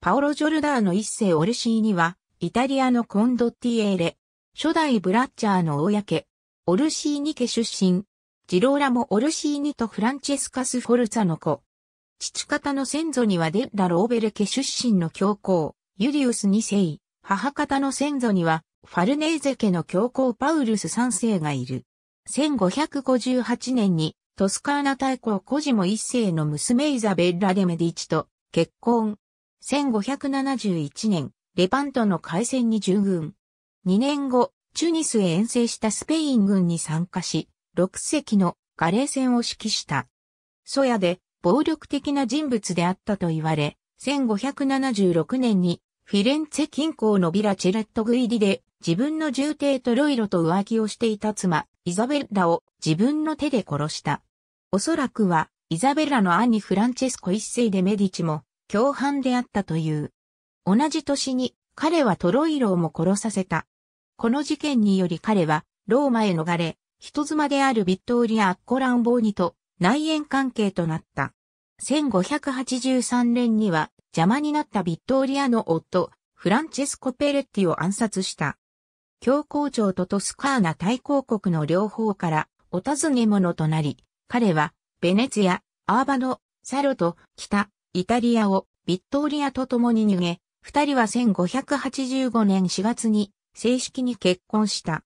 パオロ・ジョルダーの一世オルシーニは、イタリアのコンドッティエーレ、初代ブラッチャーの公家、オルシーニ家出身、ジローラもオルシーニとフランチェスカス・フォルツァの子。父方の先祖にはデッラ・ローベル家出身の教皇、ユリウス2世、母方の先祖には、ファルネーゼ家の教皇パウルス3世がいる。1558年に、トスカーナ大公コジモ一世の娘イザベッラ・デ・メディチと結婚。1571年、レパントの海戦に従軍。2年後、チュニスへ遠征したスペイン軍に参加し、6隻のガレー戦を指揮した。ソヤで暴力的な人物であったと言われ、1576年にフィレンツェ近郊のビラチェレットグイディで自分の重帝とロイロと浮気をしていた妻、イザベルラを自分の手で殺した。おそらくは、イザベラの兄フランチェスコ一世でメディチも、共犯であったという。同じ年に彼はトロイローも殺させた。この事件により彼はローマへ逃れ、人妻であるビットーリア・アッコランボーニと内縁関係となった。1583年には邪魔になったビットーリアの夫、フランチェスコ・ペレッティを暗殺した。教皇庁とトスカーナ大公国の両方からお尋ね者となり、彼はベネツィア、アーバノ、サロと北イタリアをビットーリアと共に逃げ、二人は1585年4月に正式に結婚した。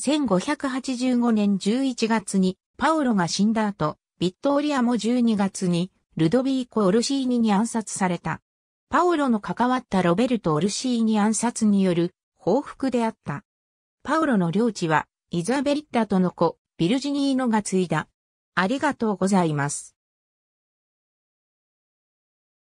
1585年11月にパオロが死んだ後、ビットーリアも12月にルドビーコ・オルシーニに暗殺された。パオロの関わったロベルト・オルシーニ暗殺による報復であった。パオロの領地はイザベリッタとの子、ビルジニーノが継いだ。ありがとうございます。